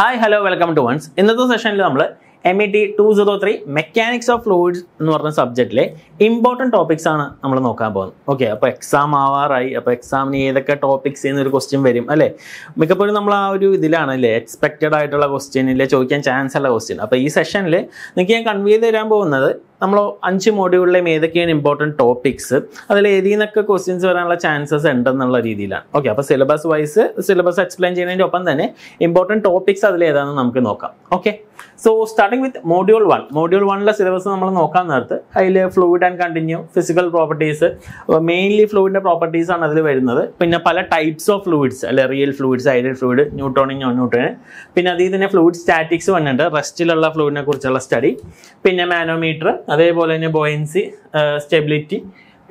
hi hello welcome to ones ഇന്നത്തെ സെഷനിൽ നമ്മൾ M E T two zero three mechanics of fluids എന്ന് പറഞ്ഞ സബ്ജക്റ്റിലെ ഇമ്പോർട്ടൻറ്റ് ടോപ്പിക്സ് ആണ് നമ്മൾ നോക്കാൻ പോകുന്നത് ഓക്കെ അപ്പോൾ എക്സാം ആവാറായി അപ്പോൾ എക്സാമിന് ഏതൊക്കെ ടോപ്പിക്സ് എന്നൊരു ക്വസ്റ്റ്യൻ വരും അല്ലേ മിക്കപ്പോഴും നമ്മൾ ആ ഒരു ഇതിലാണ് അല്ലേ എക്സ്പെക്റ്റഡ് ആയിട്ടുള്ള ക്വസ്റ്റ്യൻ ഇല്ലേ ചോദിക്കാൻ ചാൻസ് ഉള്ള ക്വസ്റ്റ്യൻ അപ്പോൾ ഈ സെഷനിൽ നിങ്ങൾക്ക് ഞാൻ കൺവേ ചെയ്ത് തരാൻ പോകുന്നത് നമ്മൾ അഞ്ച് മോഡ്യൂളിലെയും ഏതൊക്കെയാണ് ഇമ്പോർട്ടൻറ്റ് ടോപ്പിക്സ് അതിൽ ഏതിൽ നിന്നൊക്കെ ക്വസ്റ്റ്യൻസ് വരാനുള്ള ചാൻസസ് ഉണ്ടെന്നുള്ള രീതിയിലാണ് ഓക്കെ അപ്പോൾ സിലബസ് വൈസ് സിലബസ് എക്സ്പ്ലെയിൻ ചെയ്യുന്നതിൻ്റെ ഒപ്പം തന്നെ ഇമ്പോർട്ടൻറ്റ് ടോപ്പിക്സ് അതിൽ ഏതാണെന്ന് നമുക്ക് നോക്കാം okay so starting with module one module വണ്ണിലെ സിലബസ് നമ്മൾ നോക്കാൻ നേരത്ത് അതിൽ fluid and continue physical properties mainly ഫ്ലൂയിഡിൻ്റെ പ്രോപ്പർട്ടീസ് ആണ് അതിൽ വരുന്നത് പിന്നെ പല ടൈപ്സ് ഓഫ് ഫ്ലൂയിഡ്സ് അല്ലെ real fluids ideal fluid Newtonian non Newtonian പിന്നെ അതിൽ തന്നെ ഫ്ലൂയിഡ് സ്റ്റാറ്റിക്സ് വന്നിട്ടുണ്ട് റെസ്റ്റിലുള്ള ഫ്ലൂയിഡിനെ കുറിച്ചുള്ള സ്റ്റഡി പിന്നെ മാനോമീറ്റർ അതേപോലെ തന്നെ ബോയൻസി സ്റ്റെബിലിറ്റി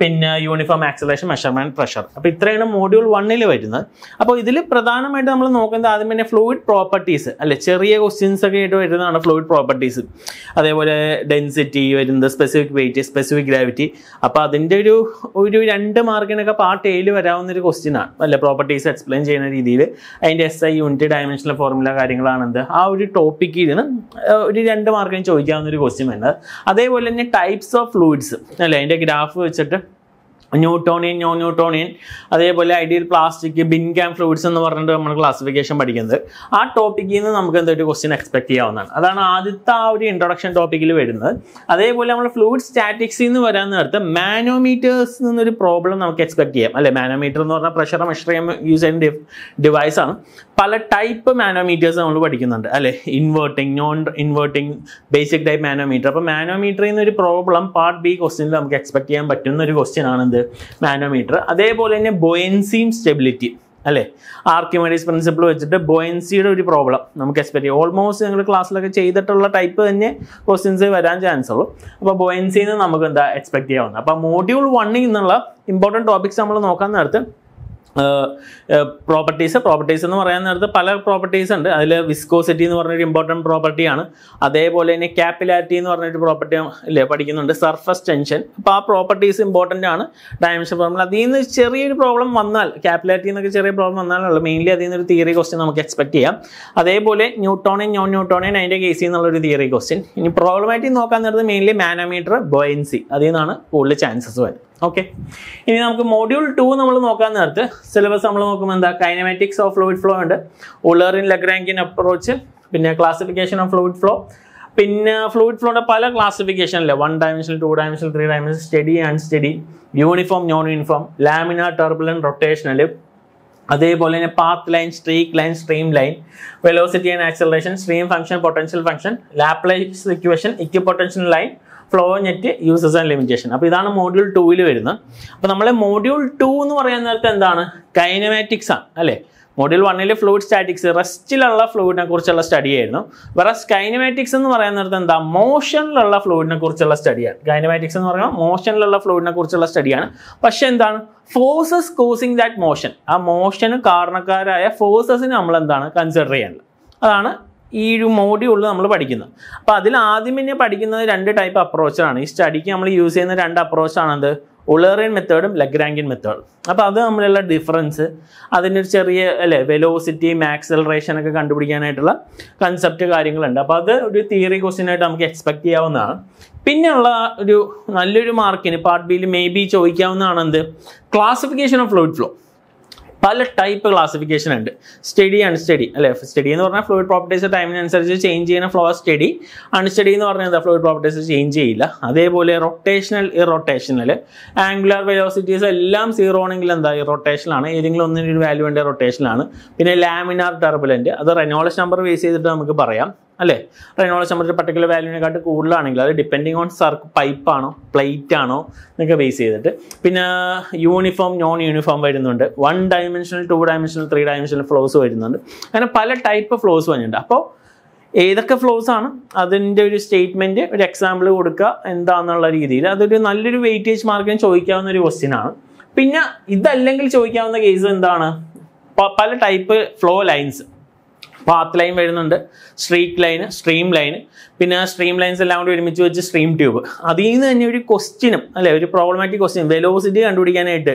പിന്നെ യൂണിഫോം ആക്സലേഷൻ മെഷർമെൻറ്റ് പ്രഷർ അപ്പോൾ ഇത്രയാണ് മോഡ്യൂൾ വണ്ണിൽ വരുന്നത് അപ്പോൾ ഇതിൽ പ്രധാനമായിട്ട് നമ്മൾ നോക്കുന്നത് ആദ്യം തന്നെ ഫ്ലൂയിഡ് പ്രോപ്പർട്ടീസ് അല്ലെ ചെറിയ ക്വസ്റ്റ്യൻസ് ഒക്കെ ആയിട്ട് വരുന്നതാണ് ഫ്ലൂയിഡ് പ്രോപ്പർട്ടീസ് അതേപോലെ ഡെൻസിറ്റി വരുന്നത് സ്പെസിഫിക് വെയിറ്റ് സ്പെസിഫിക് ഗ്രാവിറ്റി അപ്പോൾ അതിൻ്റെ ഒരു ഒരു രണ്ട് മാർക്കിനൊക്കെ പാർട്ട് എയിൽ വരാവുന്ന ഒരു ക്വസ്റ്റ്യനാണ് അല്ലെ പ്രോപ്പർട്ടീസ് എക്സ്പ്ലെയിൻ ചെയ്യുന്ന രീതിയിൽ അതിൻ്റെ S I unit dimensional formula കാര്യങ്ങളാണ് ആ ഒരു ടോപ്പിക്കിൽ നിന്ന് ഒരു രണ്ട് മാർക്കിന് ചോദിക്കാവുന്ന ഒരു ക്വസ്റ്റ്യൻ വരുന്നത് അതേപോലെ തന്നെ ടൈപ്സ് ഓഫ് ഫ്ലൂയിഡ്സ് അല്ലെ അതിൻ്റെ ഗ്രാഫ് വെച്ചിട്ട് ന്യൂട്ടോണിയൻ നോൺ ന്യൂട്ടോണിയൻ അതേപോലെ ഐഡിയൽ പ്ലാസ്റ്റിക് ബിൻകാം ഫ്ലൂയിഡ്സ് എന്ന് പറഞ്ഞിട്ട് നമ്മൾ ക്ലാസിഫിക്കേഷൻ പഠിക്കുന്നത് ആ ടോപ്പിക്കിൽ നിന്ന് നമുക്ക് എന്തൊരു ക്വസ്റ്റ്യൻ എക്സ്പെക്ട് ചെയ്യാവുന്നതാണ് അതാണ് ആദ്യത്തെ ആ ഒരു ഇൻട്രൊഡക്ഷൻ ടോപ്പിക്കിൽ വരുന്നത് അതേപോലെ നമ്മൾ ഫ്ലൂയിഡ് സ്റ്റാറ്റിക്സിൽ നിന്ന് വരാൻ നേരത്ത് മാനോമീറ്റേഴ്സ് നിന്നൊരു പ്രോബ്ലം നമുക്ക് എക്സ്പെക്ട് ചെയ്യാം അല്ലെ മാനോമീറ്റർ എന്ന് പറഞ്ഞാൽ പ്രഷർ മെഷർ ചെയ്യാൻ യൂസ് ചെയ്യുന്ന ഡിവൈസ് ആണ് പല ടൈപ്പ് മാനോമീറ്റേഴ്സ് നമ്മൾ പഠിക്കുന്നുണ്ട് അല്ലെ inverting non inverting basic type manometer അപ്പോൾ മാനോമീറ്ററിൽ നിന്ന് ഒരു പ്രോബ്ലം പാർട്ട് ബി ക്വസ്റ്റ്യനിൽ നമുക്ക് എക്സ്പെക്ട് ചെയ്യാൻ പറ്റുന്ന ഒരു ക്വസ്റ്റ്യൻ ആണ് എന്ത് മാനോമീറ്റർ അതേപോലെ തന്നെ ബോയൻസിയും സ്റ്റെബിലിറ്റി അല്ലേ ആർക്കിമേഡീസ് പ്രിൻസിപ്പിൾ വെച്ചിട്ട് ബോയൻസിയുടെ ഒരു പ്രോബ്ലം നമുക്ക് എക്സ്പെക്ട് ചെയ്യാം ഓൾമോസ്റ്റ് നിങ്ങൾ ക്ലാസ്സിലൊക്കെ ചെയ്തിട്ടുള്ള ടൈപ്പ് തന്നെ ക്വസ്റ്റ്യൻസ് വരാൻ ചാൻസ് ഉള്ളൂ അപ്പോൾ ബോയൻസിന്ന് നമുക്ക് എന്താ എക്സ്പെക്ട് ചെയ്യാവുന്നത് അപ്പോൾ മോഡ്യൂൾ വണ്ണിൽ നിന്നുള്ള ഇമ്പോർട്ടൻറ്റ് ടോപ്പിക്സ് നമ്മൾ നോക്കാൻ നേരത്ത് പ്രോപ്പർട്ടീസ് പ്രോപ്പർട്ടീസ് എന്ന് പറയാൻ നേരത്ത് പല പ്രോപ്പർട്ടീസ് ഉണ്ട് അതിൽ വിസ്കോസിറ്റി എന്ന് പറഞ്ഞൊരു ഇമ്പോർട്ടൻറ്റ് പ്രോപ്പർട്ടിയാണ് അതേപോലെ തന്നെ ക്യാപ്പിലാരിറ്റി എന്ന് പറഞ്ഞൊരു പ്രോപ്പർട്ടി ഇല്ലേ പഠിക്കുന്നുണ്ട് സർഫസ് ടെൻഷൻ അപ്പോൾ ആ പ്രോപ്പർട്ടീസ് ഇമ്പോർട്ടൻ്റ് ആണ് ഡയമെൻഷൻ പ്രോബ്ലം അതിൽ നിന്ന് ചെറിയൊരു പ്രോബ്ലം വന്നാൽ ക്യാപ്പിലാരിറ്റി എന്നൊക്കെ ചെറിയ പ്രോബ്ലം വന്നാലുള്ളൂ മെയിൻലി അതിൽ നിന്നൊരു തിയറി ക്വസ്റ്റ്യൻ നമുക്ക് എക്സ്പെക്ട് ചെയ്യാം അതേപോലെ ന്യൂട്ടോണിയൻ നോൺ ന്യൂട്ടോണിയൻ അതിൻ്റെ കേസിൽ നിന്നുള്ളൊരു തിയറി ക്വസ്റ്റ്യൻ ഇനി പ്രോബ്ലമായിട്ട് നോക്കാൻ നേരത്ത് മെയിൻലി മാനോമീറ്റർ ബോയൻസി അതിൽ നിന്നാണ് കൂടുതൽ ചാൻസസ് വരുന്നത് ഓക്കെ ഇനി നമുക്ക് മോഡ്യൂൾ ടു നമ്മൾ നോക്കാൻ നേരത്ത് സിലബസ് നമ്മൾ നോക്കുമ്പോൾ എന്താ കൈനമാറ്റിക്സ് ഓഫ് ഫ്ലൂയിഡ് ഫ്ലോ ഉണ്ട് ഉള്ളറിൻ ലഗ്രാങ്കിൻ അപ്രോച്ച് പിന്നെ ക്ലാസിഫിക്കേഷൻ ഓഫ് ഫ്ലൂയിഡ് ഫ്ലോ പിന്നെ ഫ്ലൂയിഡ് ഫ്ലോയുടെ പല അല്ലേ one dimension two dimension three dimension steady and steady uniform non uniform laminar turbulent rotational അതേപോലെ തന്നെ path line streak line stream line velocity and acceleration stream function potential function Laplace equation ഇക്വ potential line flow net uses and limitation അപ്പോൾ ഇതാണ് module ടൂവിൽ വരുന്നത് അപ്പോൾ നമ്മളെ module to എന്ന് പറയാൻ നേരത്തെ എന്താണ് കൈനമാറ്റിക്സ് ആണ് അല്ലേ മോഡ്യൂൾ വണ്ണിലെ ഫ്ലൂയിഡ് സ്റ്റാറ്റിക്സ് റെസ്റ്റിലുള്ള ഫ്ലൂയിഡിനെ കുറിച്ചുള്ള സ്റ്റഡി ആയിരുന്നു വേറെ കൈനമാറ്റിക്സ് എന്ന് പറയാൻ നേരത്തെ എന്താ മോഷനിലുള്ള ഫ്ലൂയിഡിനെ കുറിച്ചുള്ള സ്റ്റഡിയാണ് കൈനമാറ്റിക്സ് എന്ന് പറയുമ്പോൾ മോഷനിലുള്ള ഫ്ലൂയിഡിനെ കുറിച്ചുള്ള സ്റ്റഡിയാണ് പക്ഷെ എന്താണ് ഫോഴ്സസ് കോസിങ് ദാറ്റ് മോഷൻ ആ മോഷന് കാരണക്കാരായ ഫോഴ്സസിനെ നമ്മൾ എന്താണ് കൺസിഡർ ചെയ്യേണ്ടത് അതാണ് ഈ ഒരു മോഡ്യൂളിൽ നമ്മൾ പഠിക്കുന്നത് അപ്പോൾ അതിൽ ആദ്യം പിന്നെ പഠിക്കുന്നത് രണ്ട് ടൈപ്പ് അപ്രോച്ചാണ് ഈ സ്റ്റഡിക്ക് നമ്മൾ യൂസ് ചെയ്യുന്ന രണ്ട് അപ്രോച്ചാണെന്ത് ഉളേറിയൻ മെത്തേഡും ലഗ്രാങ്കിൻ മെത്തേഡും അപ്പോൾ അത് തമ്മിലുള്ള ഡിഫറൻസ് അതിൻ്റെ ഒരു ചെറിയ അല്ലേ വെലോസിറ്റി മാക്സലറേഷൻ ഒക്കെ കണ്ടുപിടിക്കാനായിട്ടുള്ള കൺസെപ്റ്റ് കാര്യങ്ങളുണ്ട് അപ്പോൾ അത് ഒരു തിയറി ആയിട്ട് നമുക്ക് എക്സ്പെക്ട് ചെയ്യാവുന്നതാണ് പിന്നെയുള്ള ഒരു നല്ലൊരു മാർക്കിന് പാർട്ട് ബിയിൽ മേ ബി ചോദിക്കാവുന്നതാണ് എന്ത് ക്ലാസിഫിക്കേഷൻ ഓഫ് ഫ്ലൂയിഡ് ഫ്ലോ പല ടൈപ്പ് ക്ലാസിഫിക്കേഷൻ ഉണ്ട് സ്റ്റഡി അൺസ്റ്റഡി അല്ലെ സ്റ്റഡി എന്ന് പറഞ്ഞാൽ ഫ്ലൂയിഡ് പ്രോപ്പർട്ടീസ് ടൈമിനനുസരിച്ച് ചേഞ്ച് ചെയ്യുന്ന ഫ്ലോ സ്റ്റഡി അൺസ്റ്റഡി എന്ന് പറഞ്ഞാൽ എന്താ ഫ്ലൂയിഡ് പ്രോപ്പർട്ടീസ് ചേഞ്ച് ചെയ്യില്ല അതേപോലെ റൊട്ടേഷണൽ ഇറൊട്ടേഷണൽ ആംഗുലർ വെലോസിറ്റീസ് എല്ലാം സീറോ ആണെങ്കിൽ എന്താ ഇറൊട്ടേഷനാണ് ഏതെങ്കിലും ഒന്നിനൊരു വാല്യൂ വേണ്ട റൊട്ടേഷനാണ് പിന്നെ ലാമിനാർ ടെർബുലൻറ്റ് അത് റെനോളജ് നമ്പർ ബേസ് ചെയ്തിട്ട് നമുക്ക് പറയാം അല്ലേ റൈനോളജി നമ്മുടെ പർട്ടിക്കുലർ വാല്യൂവിനെക്കാട്ട് കൂടുതലാണെങ്കിൽ അത് ഡിപ്പെൻഡിങ് ഓൺ സർക്ക് പൈപ്പാണോ പ്ലേറ്റ് ആണോ എന്നൊക്കെ ബേസ് ചെയ്തിട്ട് പിന്നെ യൂണിഫോം നോൺ യൂണിഫോം വരുന്നുണ്ട് one dimensional two dimensional three dimensional flows വരുന്നുണ്ട് അങ്ങനെ പല ടൈപ്പ് ഫ്ലോസ് വന്നിട്ടുണ്ട് അപ്പോൾ ഏതൊക്കെ ഫ്ലോസ് ആണ് അതിൻ്റെ ഒരു സ്റ്റേറ്റ്മെൻറ്റ് ഒരു എക്സാമ്പിൾ കൊടുക്കുക എന്താണെന്നുള്ള രീതിയിൽ അതൊരു നല്ലൊരു വെയിറ്റേജ് മാർക്കിന് ചോദിക്കാവുന്ന ഒരു ക്വസ്റ്റ്യൻ ആണ് പിന്നെ ഇതല്ലെങ്കിൽ ചോദിക്കാവുന്ന കേസ് എന്താണ് പല type flow lines path line വരുന്നുണ്ട് സ്ട്രീക്ക് ലൈന് സ്ട്രീം ലൈന് പിന്നെ ആ സ്ട്രീം ലൈൻസ് എല്ലാം കൂടി ഒരുമിച്ച് വെച്ച് സ്ട്രീം ട്യൂബ് അതിൽ നിന്ന് തന്നെ ഒരു ക്വസ്റ്റിനും അല്ലെ ഒരു പ്രോബ്ലമാറ്റിക് ക്വസ്റ്റിനും വെലോസിറ്റി കണ്ടുപിടിക്കാനായിട്ട്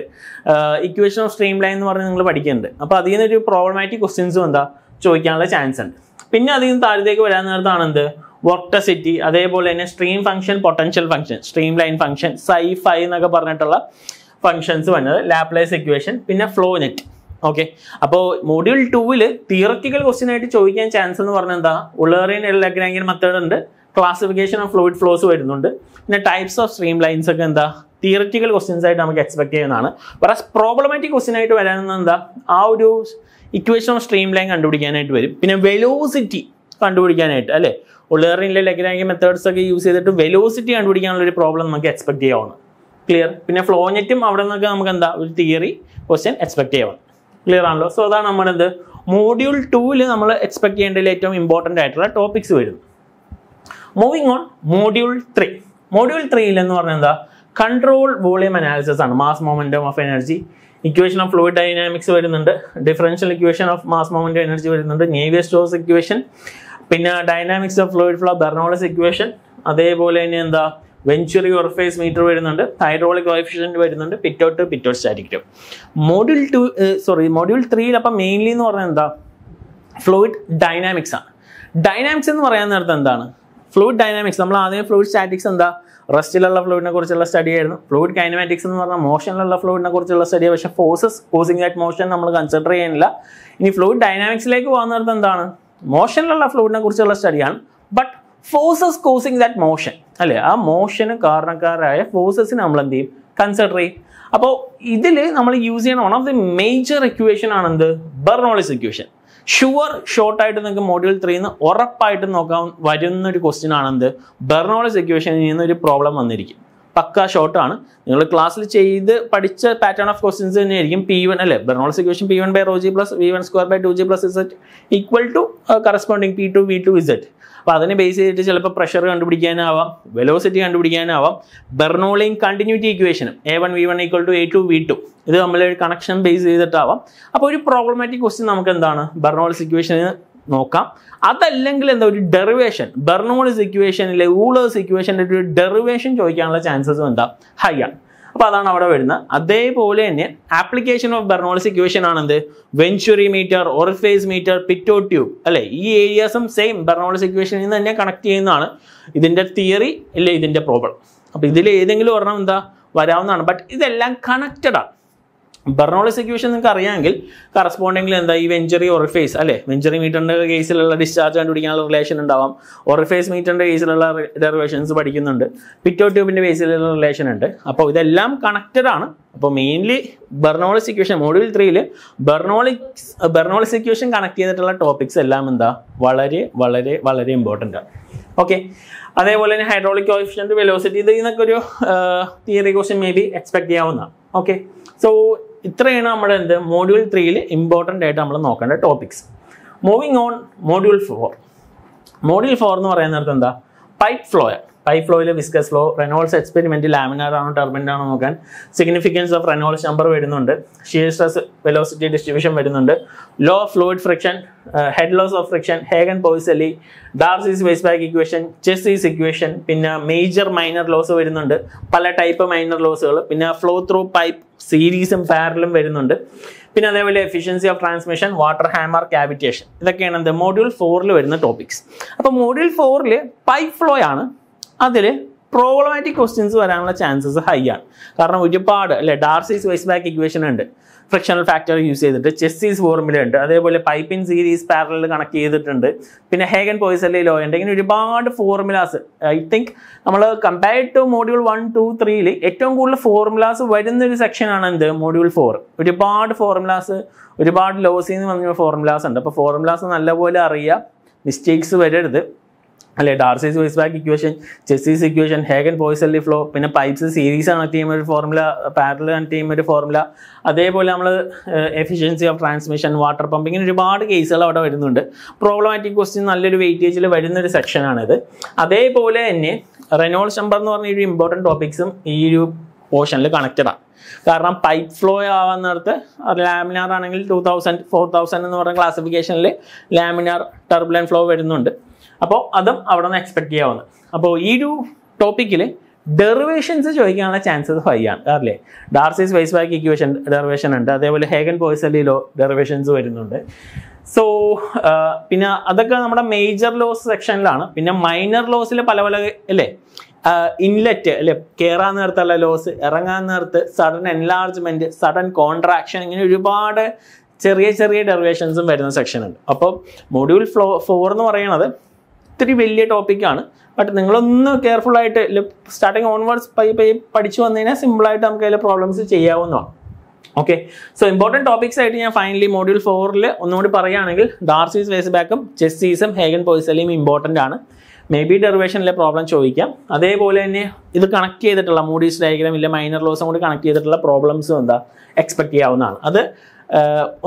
ഇക്വേഷൻ ഓഫ് സ്ട്രീം ലൈൻ എന്ന് പറഞ്ഞ് നിങ്ങൾ പഠിക്കുന്നുണ്ട് അപ്പോൾ അതിൽ നിന്ന് ഒരു പ്രോബ്ലമാറ്റിക് ക്വസ്റ്റ്യൻസും എന്താ ചോദിക്കാനുള്ള ചാൻസ് ഉണ്ട് പിന്നെ അതിൽ നിന്ന് താഴത്തേക്ക് വരാൻ നേരത്താണ് എന്ത് വോർട്ടസിറ്റി അതേപോലെ തന്നെ stream function potential function stream line function psi phi എന്നൊക്കെ പറഞ്ഞിട്ടുള്ള ഫംഗ്ഷൻസ് വന്നത് ലാപ്ലേസ് ഇക്വേഷൻ പിന്നെ ഫ്ലോ നെറ്റ് ഓക്കെ അപ്പോൾ മോഡ്യൂൾ ടൂവിൽ തിയററ്റിക്കൽ ക്വസ്റ്റ്യൻ ആയിട്ട് ചോദിക്കാൻ ചാൻസ് എന്ന് പറഞ്ഞാൽ എന്താ ഉള്ളറിയൻ ലഗ്രാങ്കിയൻ മെത്തേഡ് ഉണ്ട് ക്ലാസിഫിക്കേഷൻ ഓഫ് ഫ്ലൂയിഡ് ഫ്ലോസ് വരുന്നുണ്ട് പിന്നെ ടൈപ്സ് ഓഫ് സ്ട്രീം ലൈൻസ് ഒക്കെ എന്താ തിയററ്റിക്കൽ ക്വസ്റ്റ്യൻസ് ആയിട്ട് നമുക്ക് എക്സ്പെക്ട് ചെയ്യുന്നതാണ് വേറെ പ്രോബ്ലമാറ്റിക് ക്വസ്റ്റ്യൻ ആയിട്ട് വരാനെന്ന് എന്താ ആ ഒരു ഇക്വേഷൻ ഓഫ് സ്ട്രീം ലൈൻ കണ്ടുപിടിക്കാനായിട്ട് വരും പിന്നെ വെലോസിറ്റി കണ്ടുപിടിക്കാനായിട്ട് അല്ലേ ഉള്ളേറിനിലെ ലഗ്രാങ്കി മെത്തേഡ്സ് ഒക്കെ യൂസ് ചെയ്തിട്ട് വെലോസിറ്റി കണ്ടുപിടിക്കാനുള്ള ഒരു പ്രോബ്ലം നമുക്ക് എക്സ്പെക്ട് ചെയ്യാവുന്നു ക്ലിയർ പിന്നെ ഫ്ലോനെറ്റും അവിടെ നിന്നൊക്കെ നമുക്ക് എന്താ ഒരു തിയറി ക്വസ്റ്റ്യൻ എക്സ്പെക്ട് ചെയ്യാം ക്ലിയർ ആണല്ലോ സോ അതാണ് നമ്മളെന്ത് മോഡ്യൂൾ ടൂവിൽ നമ്മൾ എക്സ്പെക്ട് ചെയ്യേണ്ടതിൽ ഏറ്റവും ഇമ്പോർട്ടൻ്റ് ആയിട്ടുള്ള ടോപ്പിക്സ് വരും moving on module three module ത്രീയിൽ എന്ന് പറഞ്ഞാൽ എന്താ കൺട്രോൾ വോളിയം അനാലിസിസ് ആണ് mass momentum of energy equation of fluid dynamics വരുന്നുണ്ട് differential equation of mass momentum energy വരുന്നുണ്ട് നേവിയർ സ്റ്റോസ് ഇക്വേഷൻ പിന്നെ dynamics of fluid flow Bernoulli's equation അതേപോലെ തന്നെ എന്താ വെഞ്ചുറി ഓർഫേസ് മീറ്റർ വരുന്നുണ്ട് തൈറോളിക് കോഫിഷ്യൻറ്റ് വരുന്നുണ്ട് pitot pitot static module two sorry module ത്രീയിൽ അപ്പം മെയിൻലി എന്ന് പറഞ്ഞാൽ എന്താ ഫ്ലൂയിഡ് ഡൈനാമിക്സ് ആണ് ഡൈനാമിക്സ് എന്ന് പറയാൻ നേരത്തെ എന്താണ് ഫ്ലൂയിഡ് ഡൈനാമിക്സ് നമ്മൾ ആദ്യം ഫ്ലൂയിഡ് സ്റ്റാറ്റിക്സ് എന്താ റെസ്റ്റിലുള്ള ഫ്ലൂയിഡിനെ കുറിച്ചുള്ള സ്റ്റഡി ആയിരുന്നു ഫ്ലൂയിഡ് കൈനമാറ്റിക്സ് എന്ന് പറഞ്ഞാൽ മോഷനിലുള്ള ഫ്ലൂയിഡിനെ കുറിച്ചുള്ള സ്റ്റഡി പക്ഷേ ഫോഴ്സസ് കോസിങ് ദാറ്റ് മോഷൻ നമ്മൾ കൺസിഡർ ചെയ്യുന്നില്ല ഇനി ഫ്ലൂയിഡ് ഡൈനാമിക്സിലേക്ക് പോകുന്നിടത്ത് എന്താണ് മോഷനിലുള്ള ഫ്ലൂയിഡിനെ കുറിച്ചുള്ള സ്റ്റഡിയാണ് but forces causing that motion അല്ലേ ആ മോഷന് കാരണക്കാരായ ഫോഴ്സസിനെ നമ്മൾ എന്ത് ചെയ്യും കൺസിഡർ ചെയ്യും അപ്പോൾ ഇതിൽ നമ്മൾ യൂസ് ചെയ്യുന്ന one of the major equation ആണ് എന്ത് ബെർണോളിസ് ഇക്വേഷൻ ഷുവർ ആയിട്ട് നിങ്ങൾക്ക് മോഡ്യൂൾ ത്രീ നിന്ന് ഉറപ്പായിട്ട് നോക്കാൻ വരുന്ന ഒരു ക്വസ്റ്റ്യൻ ആണെന്ത് ബെർണോളിസ് ഇക്വേഷനിൽ നിന്ന് ഒരു പ്രോബ്ലം വന്നിരിക്കും പക്ക ഷോർട്ടാണ് നിങ്ങൾ ക്ലാസ്സിൽ ചെയ്ത് പഠിച്ച പാറ്റേൺ ഓഫ് ക്വസ്റ്റ്യൻസ് തന്നെയായിരിക്കും പി വൺ അല്ലേ Bernoulli's equation P one by rho G plus V one square by two G plus Z equal to corresponding P two V two Z അപ്പോൾ അതിനെ ബേസ് ചെയ്തിട്ട് ചിലപ്പോൾ പ്രഷർ കണ്ടുപിടിക്കാനാവാം velocity കണ്ടുപിടിക്കാനാവാം ബെർണോളിയും continuity ഇക്വേഷനും A one V one equal to A two V two ഇത് നമ്മൾ കണക്ഷൻ ബേസ് ചെയ്തിട്ടാവാം അപ്പോൾ ഒരു പ്രോബ്ലമാറ്റിക് ക്വസ്റ്റ്യൻ നമുക്ക് എന്താണ് ബെർണോളിസ് ഇക്വേഷന് നോക്കാം അതല്ലെങ്കിൽ എന്താ ഒരു ഡെറിവേഷൻ ബെർണോളിസ് ഇക്വേഷനിലെ ഊളേഴ്സ് ഇക്വേഷൻ്റെ ഒരു ഡെറിവേഷൻ ചോദിക്കാനുള്ള ചാൻസസ് എന്താ ഹൈ ആണ് അപ്പോൾ അതാണ് അവിടെ വരുന്നത് അതേപോലെ തന്നെ ആപ്ലിക്കേഷൻ ഓഫ് ബെർണോളിസ് ഇക്വേഷൻ ആണെന്ത് venturi meter orifice meter pitot tube അല്ലേ ഈ ഏരിയാസും സെയിം ബെർണോളിസ് ഇക്വേഷനിൽ നിന്ന് തന്നെ കണക്ട് ചെയ്യുന്നതാണ് ഇതിൻ്റെ തിയറി അല്ലെ ഇതിൻ്റെ പ്രോബ്ലം അപ്പോൾ ഇതിൽ ഏതെങ്കിലും ഒരെണ്ണം എന്താ വരാവുന്നതാണ് ബട്ട് ഇതെല്ലാം കണക്റ്റഡ് ബെർണോൾ എക്സിക്യൂഷൻ നിങ്ങൾക്ക് അറിയാമെങ്കിൽ കറസ്പോണ്ടിങ്ങിൽ എന്താ ഈ വെഞ്ചറി ഒറിഫേസ് അല്ലേ വെഞ്ചറി മീറ്ററിൻ്റെ കേസിലുള്ള ഡിസ്ചാർജ് കണ്ടുപിടിക്കാനുള്ള റിലേഷൻ ഉണ്ടാവാം ഒറിഫേസ് മീറ്ററിൻ്റെ കേസിലുള്ള ഡെറിവേഷൻസ് പഠിക്കുന്നുണ്ട് പിറ്റോ ട്യൂബിൻ്റെ കേസിലുള്ള റിലേഷൻ ഉണ്ട് അപ്പോൾ ഇതെല്ലാം കണക്റ്റഡ് ആണ് അപ്പോൾ മെയിൻലി ബെർണോൾ സെക്യൂഷൻ മോഡ്യൂൾ ത്രീയിൽ ബെർണോളിക്സ് ബെർണോൾ സെക്യൂഷൻ കണക്ട് ചെയ്തിട്ടുള്ള ടോപ്പിക്സ് എല്ലാം എന്താ വളരെ വളരെ വളരെ ഇമ്പോർട്ടൻ്റ് ആണ് ഓക്കെ അതേപോലെ തന്നെ ഹൈഡ്രോളിക് കോഫിഷ്യൻ്റ് വെലോസിറ്റി ഇത് നിന്നൊക്കെ ഒരു theory question may be expect ചെയ്യാവുന്നതാണ് ഓക്കെ സോ ഇത്രയാണ് നമ്മുടെ എന്ത് മോഡ്യൂൾ ത്രീയിൽ ഇമ്പോർട്ടൻ്റ് ആയിട്ട് നമ്മൾ നോക്കേണ്ട topics moving on module four module four എന്ന് പറയുന്നിടത്ത് എന്താ പൈപ്പ് ഫ്ലോയാണ് ഹൈ ഫ്ലോയിൽ viscous flow Reynolds experiment laminar ആണോ ടർബൻ്റ് ആണോ നോക്കാൻ സിഗ്നിഫിക്കൻസ് ഓഫ് റെനോൾസ് നമ്പർ വരുന്നുണ്ട് ഷിയർ സ്ട്രെസ് വെലോസിറ്റി ഡിസ്ട്രിബ്യൂഷൻ വരുന്നുണ്ട് law of fluid friction head loss of friction Hagen Poiseuille Darcy's Weisbach equation is equation പിന്നെ major minor loss വരുന്നുണ്ട് പല type minor ലോസുകൾ പിന്നെ flow through pipe സീരീസും പാരലും വരുന്നുണ്ട് പിന്നെ അതേപോലെ efficiency of transmission water hammer cavitation ഇതൊക്കെയാണ് എന്ത് മോഡ്യൂൾ ഫോറിൽ വരുന്ന ടോപ്പിക്സ് അപ്പോൾ മോഡ്യൂൾ ഫോറിൽ പൈപ്പ് ഫ്ലോ ആണ് അതിൽ പ്രോബ്ലമാറ്റിക് ക്വസ്റ്റ്യൻസ് വരാനുള്ള ചാൻസസ് ഹൈ ആണ് കാരണം ഒരുപാട് അല്ലെ ഡാർസീസ് വൈസ് ബാക്ക് ഇക്വേഷൻ ഉണ്ട് ഫ്രിക്ഷണൽ ഫാക്ടർ യൂസ് ചെയ്തിട്ട് ചെസ്സീസ് ഫോർമുല ഉണ്ട് അതേപോലെ പൈപ്പിൻ സീരീസ് പാരലിൽ കണക്ട് ചെയ്തിട്ടുണ്ട് പിന്നെ ഹേഗൻ പോയിസലി ലോ ഉണ്ട് ഇങ്ങനെ ഒരുപാട് ഫോർമുലാസ് ഐ തിങ്ക് നമ്മൾ compared to module one two ത്രീയിൽ ഏറ്റവും കൂടുതൽ ഫോർമുലാസ് വരുന്നൊരു സെക്ഷനാണ് എന്ത് മോഡ്യൂൾ ഫോർ ഒരുപാട് ഫോർമുലാസ് ഒരുപാട് ലോസിൽ നിന്ന് വന്ന ഫോർമുലാസ് ഉണ്ട് അപ്പോൾ ഫോർമുലാസ് നല്ലപോലെ അറിയുക മിസ്റ്റേക്സ് വരരുത് അല്ലെ ഡാർസീസ് ബാക്ക് equation Chezy's equation Hagen Poiseuille flow പിന്നെ പൈപ്സ് സീരീസ് കണക്ട് ചെയ്യുന്ന ഒരു ഫോർമുല പാരൽ കണക്ട് ചെയ്യുന്ന ഒരു ഫോർമുല അതേപോലെ നമ്മൾ efficiency of transmission water pump ഇങ്ങനെ ഒരുപാട് കേസുകൾ അവിടെ വരുന്നുണ്ട് പ്രോബ്ലമാറ്റിക് ക്വസ്റ്റ്യൻ നല്ലൊരു വെയിറ്റേജിൽ വരുന്നൊരു സെക്ഷനാണിത് അതേപോലെ തന്നെ റെനോൾ ശമ്പർ എന്ന് പറഞ്ഞ ഒരു ഇമ്പോർട്ടൻറ്റ് ടോപ്പിക്സും ഈ ഒരു പോർഷനിൽ കണക്റ്റഡാണ് കാരണം പൈപ്പ് ഫ്ലോ ആവുന്നിടത്ത് ലാമിനാർ ആണെങ്കിൽ ടൂ തൗസൻഡ് ഫോർ തൗസൻഡ് എന്ന് പറഞ്ഞ ക്ലാസിഫിക്കേഷനിൽ ലാമിനാർ ടർബുലൻ ഫ്ലോ വരുന്നുണ്ട് അപ്പോൾ അതും അവിടെ നിന്ന് എക്സ്പെക്ട് ചെയ്യാവുന്നത് അപ്പോൾ ഈ ഒരു ടോപ്പിക്കിൽ ഡെറിവേഷൻസ് ചോദിക്കാനുള്ള ചാൻസസ് ഹൈ ആണ് അല്ലേ ഡാർസിസ് വൈസ്ബാക്ക് ഇക്വേഷൻ ഡെറിവേഷൻ ഉണ്ട് അതേപോലെ ഹേഗൻ പോയ്സലിലോ ഡെറിവേഷൻസ് വരുന്നുണ്ട് സോ പിന്നെ അതൊക്കെ നമ്മുടെ മേജർ ലോസ് സെക്ഷനിലാണ് പിന്നെ മൈനർ ലോസിൽ പല പല അല്ലേ ഇൻലെറ്റ് അല്ലെ കയറാൻ നേരത്തുള്ള ലോസ് ഇറങ്ങാൻ നേരത്ത് സഡൻ എൻലാർജ്മെന്റ് സഡൻ കോൺട്രാക്ഷൻ ഇങ്ങനെ ഒരുപാട് ചെറിയ ചെറിയ ഡെറിവേഷൻസും വരുന്ന സെക്ഷൻ ഉണ്ട് അപ്പോൾ മൊഡ്യൂൾ ഫ്ലോ ഫോർ എന്ന് പറയുന്നത് ഒത്തിരി വലിയ ടോപ്പിക്കാണ് ബട്ട് നിങ്ങളൊന്ന് കെയർഫുൾ ആയിട്ട് സ്റ്റാർട്ടിങ് ഓൺവേർഡ്സ് പഠിച്ചു വന്നു കഴിഞ്ഞാൽ സിമ്പിളായിട്ട് നമുക്ക് അതിലെ പ്രോബ്ലംസ് ചെയ്യാവുന്നതാണ് ഓക്കെ സോ ഇമ്പോർട്ടൻറ്റ് ടോപ്പിക്സ് ആയിട്ട് ഞാൻ ഫൈനലി മോഡ്യൂൾ ഫോറിൽ ഒന്നുകൂടി പറയുകയാണെങ്കിൽ ഡാർസീസ് വേസ് ബാക്കും ചെസ്സീസും ഹേഗൻ പോയിസലിയും ഇമ്പോർട്ടൻ്റ് ആണ് മേ ബി ഡെറിവേഷനിലെ പ്രോബ്ലം ചോദിക്കാം അതേപോലെ തന്നെ ഇത് കണക്ട് ചെയ്തിട്ടുള്ള മൂഡീസ് ഡയഗ്രാം ഇല്ല മൈനർ ലോസും കൂടി കണക്ട് ചെയ്തിട്ടുള്ള പ്രോബ്ലംസും എന്താ എക്സ്പെക്ട് ചെയ്യാവുന്നതാണ് അത്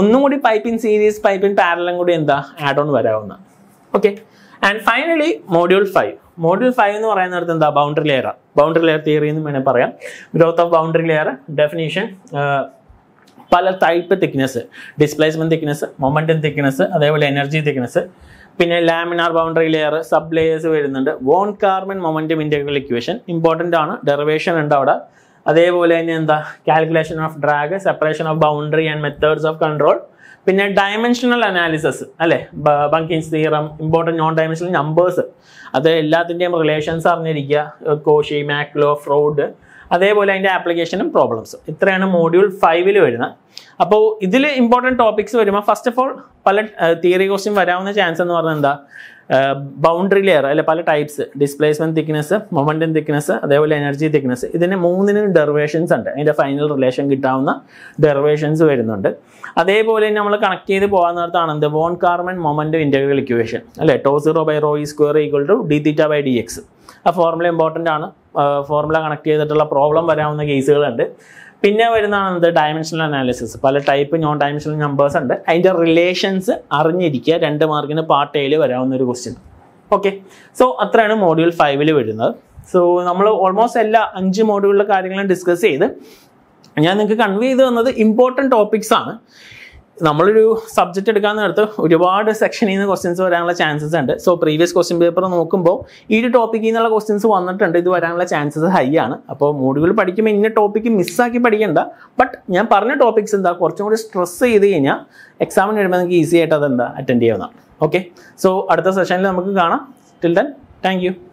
ഒന്നും കൂടി പൈപ്പിൻ സീരീസ് പൈപ്പിൻ പാരലും കൂടി എന്താ ആഡ് ഓൺ വരാവുന്നതാണ് okay and finally module five module five എന്ന് പറയുന്നിടത്ത് എന്താ boundary layer boundary layer theory എന്ന് വേണമെങ്കിൽ പറയാം growth of boundary layer definition പല type thickness displacement thickness momentum thickness അതേപോലെ എനർജി തിക്നെസ് പിന്നെ laminar boundary layer sub layers വരുന്നുണ്ട് von Karman momentum integral equation important ആണ് ഡെറിവേഷൻ ഉണ്ട് അവിടെ അതേപോലെ തന്നെ എന്താ calculation of drag separation of boundary and methods of control പിന്നെ ഡയമെൻഷണൽ അനാലിസിസ് അല്ലേ Buckingham's theorem important non dimensional numbers അത് എല്ലാത്തിൻ്റെയും റിലേഷൻസ് അറിഞ്ഞിരിക്കുക കോഷി മാക്ലോ ഫ്രോഡ് അതേപോലെ അതിൻ്റെ ആപ്ലിക്കേഷനും പ്രോബ്ലംസും ഇത്രയാണ് മോഡ്യൂൾ ഫൈവിൽ വരുന്നത് അപ്പോൾ ഇതിൽ ഇമ്പോർട്ടൻറ്റ് ടോപ്പിക്സ് വരുമ്പോൾ ഫസ്റ്റ് ഓഫ് ഓൾ പല തിയറി ക്വസ്റ്റ്യൻ വരാവുന്ന ചാൻസ് എന്ന് പറഞ്ഞാൽ എന്താ ബൗണ്ടറി ലെയർ അല്ലെ പല types displacement thickness momentum thickness അതേപോലെ എനർജി തിക്നെസ് ഇതിന് മൂന്നിന് ഡെറിവേഷൻസ് ഉണ്ട് അതിൻ്റെ ഫൈനൽ റിലേഷൻ കിട്ടാവുന്ന ഡെറിവേഷൻസ് വരുന്നുണ്ട് അതേപോലെ നമ്മൾ കണക്ട് ചെയ്ത് പോകാൻ നേരത്താണ് എന്ത് von Karman momentum integral equation അല്ലെ tau zero by rho E square equal to D theta by D X ആ ഫോർമുല ഇമ്പോർട്ടൻ്റ് ആണ് ഫോർമുല കണക്ട് ചെയ്തിട്ടുള്ള പ്രോബ്ലം വരാവുന്ന കേസുകളുണ്ട് പിന്നെ വരുന്നതാണ് എന്ത് ഡയമെൻഷണൽ അനാലിസിസ് പല ടൈപ്പ് നോൺ ഡയമെൻഷണൽ നമ്പേഴ്സ് ഉണ്ട് അതിൻ്റെ റിലേഷൻസ് അറിഞ്ഞിരിക്കുക രണ്ട് മാർക്കിന് പാർട്ട് എയിൽ വരാവുന്ന ഒരു ക്വസ്റ്റ്യൻ ഓക്കെ സോ അത്രയാണ് മോഡ്യൂൾ ഫൈവിൽ വരുന്നത് സോ നമ്മൾ ഓൾമോസ്റ്റ് എല്ലാ അഞ്ച് മോഡ്യൂളിലെ കാര്യങ്ങളും ഡിസ്കസ് ചെയ്ത് ഞാൻ നിങ്ങൾക്ക് കൺവേ ചെയ്ത് തന്നത് ഇമ്പോർട്ടൻറ്റ് ടോപ്പിക്സ് ആണ് നമ്മളൊരു സബ്ജക്റ്റ് എടുക്കാൻ നേരത്ത് ഒരുപാട് സെക്ഷനിൽ നിന്ന് ക്വസ്റ്റ്യൻസ് വരാനുള്ള ചാൻസസ് ഉണ്ട് സോ പ്രീവിയസ് ക്വസ്റ്റ്യൻ പേപ്പർ നോക്കുമ്പോൾ ഈ ഒരു ടോപ്പിക്കിൽ നിന്നുള്ള ക്വസ്റ്റ്യൻസ് വന്നിട്ടുണ്ട് ഇത് വരാനുള്ള ചാൻസസ് ഹൈ ആണ് അപ്പോൾ മൂടുകൾ പഠിക്കുമ്പോൾ ഇന്ന ടോപ്പിക്ക് മിസ്സാക്കി പഠിക്കേണ്ട ബട്ട് ഞാൻ പറഞ്ഞ ടോപ്പിക്സ് എന്താ കുറച്ചും കൂടി സ്ട്രെസ് ചെയ്ത് കഴിഞ്ഞാൽ എക്സാമിന് വരുമ്പോൾ നിങ്ങൾക്ക് ഈസി ആയിട്ട് അത് എന്താ അറ്റൻഡ് ചെയ്യാവുന്നതാണ് ഓക്കെ സോ അടുത്ത സെഷനിൽ നമുക്ക് കാണാം ടിൽ ദൻ താങ്ക്